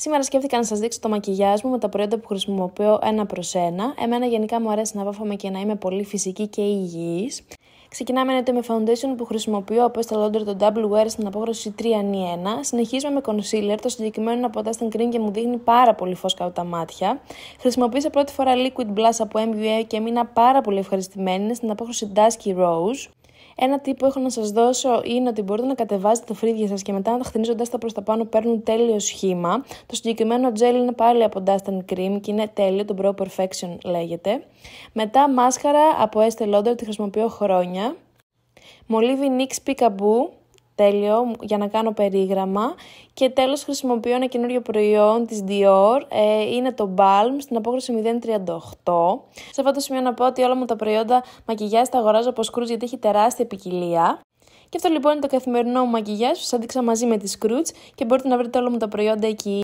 Σήμερα σκέφτηκα να σας δείξω το μακιγιάζ μου με τα προϊόντα που χρησιμοποιώ ένα προς ένα. Εμένα γενικά μου αρέσει να βάφομαι και να είμαι πολύ φυσική και υγιής. Ξεκινάμε το με foundation που χρησιμοποιώ από το Lauder το Double Wear στην απόχρωση 3 n 1 Συνεχίζουμε με concealer, το συγκεκριμένο είναι από στην Cream και μου δείχνει πάρα πολύ φως κάτω τα μάτια. Χρησιμοποίησα πρώτη φορά liquid blush από MUA και έμεινα πάρα πολύ ευχαριστημένη, στην απόχρωση Dusky Rose. Ένα τύπο έχω να σας δώσω είναι ότι μπορείτε να κατεβάζετε τα φρύδια σας και μετά να τα χτενίζοντα τα προς τα πάνω παίρνουν τέλειο σχήμα. Το συγκεκριμένο gel είναι πάλι από Dust Cream και είναι τέλειο, το Pro Perfection λέγεται. Μετά μάσκαρα από Estee Lauder, τη χρησιμοποιώ χρόνια. Μολύβι Nix Peekaboo, τέλειο για να κάνω περίγραμμα. Και τέλος χρησιμοποιώ ένα καινούριο προϊόν της Dior, ε, είναι το Balm στην απόχρωση 038. Σε αυτό το σημείο να πω ότι όλα μου τα προϊόντα μακιγιάζ τα αγοράζω από Scrooge γιατί έχει τεράστια ποικιλία. Και αυτό λοιπόν είναι το καθημερινό μου μακιγιάζ που σας έδειξα μαζί με τη Scrooge και μπορείτε να βρείτε όλα μου τα προϊόντα εκεί.